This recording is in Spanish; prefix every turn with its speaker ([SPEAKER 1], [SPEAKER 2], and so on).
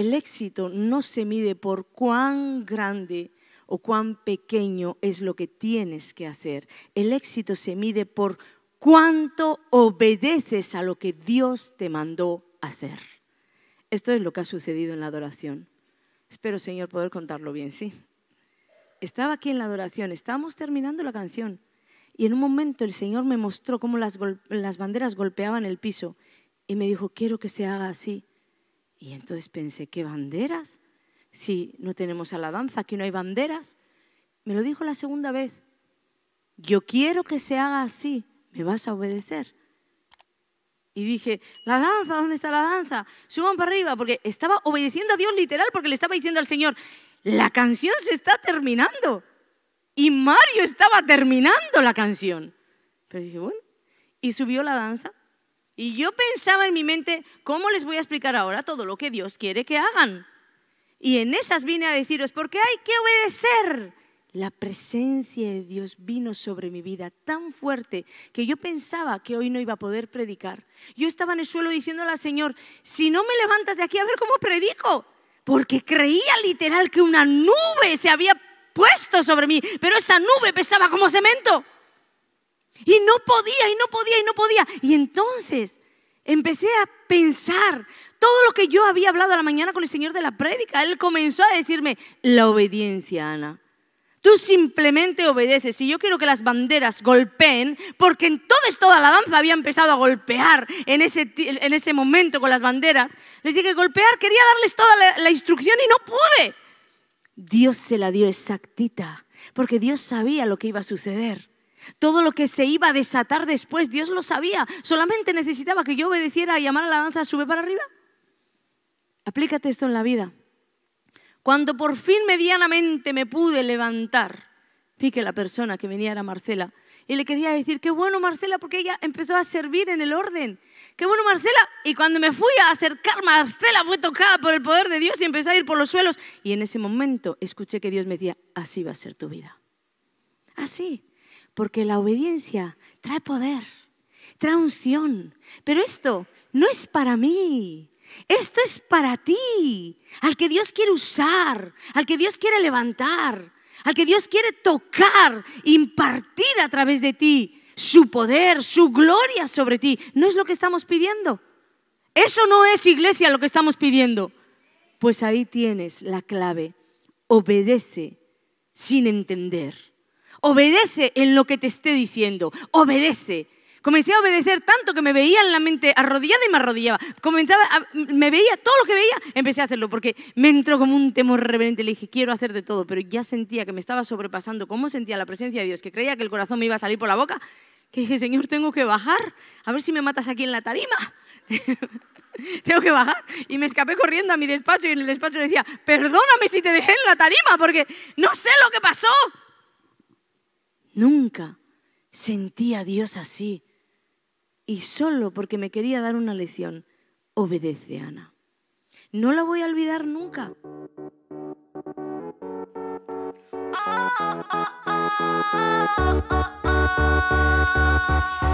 [SPEAKER 1] El éxito no se mide por cuán grande o cuán pequeño es lo que tienes que hacer. El éxito se mide por cuánto obedeces a lo que Dios te mandó hacer. Esto es lo que ha sucedido en la adoración. Espero, Señor, poder contarlo bien, ¿sí? Estaba aquí en la adoración, estábamos terminando la canción y en un momento el Señor me mostró cómo las, las banderas golpeaban el piso y me dijo, quiero que se haga así. Y entonces pensé, ¿qué banderas? Si no tenemos a la danza, aquí no hay banderas. Me lo dijo la segunda vez. Yo quiero que se haga así, me vas a obedecer. Y dije, la danza, ¿dónde está la danza? Suban para arriba, porque estaba obedeciendo a Dios literal, porque le estaba diciendo al Señor, la canción se está terminando. Y Mario estaba terminando la canción. Pero dije, bueno, y subió la danza. Y yo pensaba en mi mente, ¿cómo les voy a explicar ahora todo lo que Dios quiere que hagan? Y en esas vine a deciros, porque hay que obedecer. La presencia de Dios vino sobre mi vida tan fuerte que yo pensaba que hoy no iba a poder predicar. Yo estaba en el suelo diciéndole al Señor, si no me levantas de aquí a ver cómo predico, porque creía literal que una nube se había puesto sobre mí, pero esa nube pesaba como cemento. Y no podía, y no podía, y no podía. Y entonces empecé a pensar todo lo que yo había hablado a la mañana con el Señor de la prédica. Él comenzó a decirme, la obediencia, Ana. Tú simplemente obedeces. Y yo quiero que las banderas golpeen, porque entonces toda la danza había empezado a golpear en ese, momento con las banderas. Les dije, golpear, quería darles toda la instrucción y no pude. Dios se la dio exactita, porque Dios sabía lo que iba a suceder. Todo lo que se iba a desatar después, Dios lo sabía. Solamente necesitaba que yo obedeciera y llamara a la danza, sube para arriba. Aplícate esto en la vida. Cuando por fin medianamente me pude levantar, vi que la persona que venía era Marcela. Y le quería decir, qué bueno Marcela, porque ella empezó a servir en el orden. Qué bueno Marcela. Y cuando me fui a acercar, Marcela fue tocada por el poder de Dios y empezó a ir por los suelos. Y en ese momento escuché que Dios me decía, así va a ser tu vida. Así porque la obediencia trae poder, trae unción. Pero esto no es para mí, esto es para ti, al que Dios quiere usar, al que Dios quiere levantar, al que Dios quiere tocar, impartir a través de ti su poder, su gloria sobre ti. No es lo que estamos pidiendo. Eso no es iglesia lo que estamos pidiendo. Pues ahí tienes la clave. Obedece sin entender. Obedece en lo que te esté diciendo. Obedece. Comencé a obedecer tanto que me veía en la mente arrodillada y me arrodillaba. me veía todo lo que veía, empecé a hacerlo porque me entró como un temor reverente. Le dije, quiero hacer de todo, pero ya sentía que me estaba sobrepasando. ¿Cómo sentía la presencia de Dios? Que creía que el corazón me iba a salir por la boca. Que dije, Señor, tengo que bajar. A ver si me matas aquí en la tarima. tengo que bajar. Y me escapé corriendo a mi despacho y en el despacho le decía, perdóname si te dejé en la tarima porque no sé lo que pasó. Nunca sentí a Dios así. Y solo porque me quería dar una lección, obedece Ana. No la voy a olvidar nunca. Ah, ah, ah,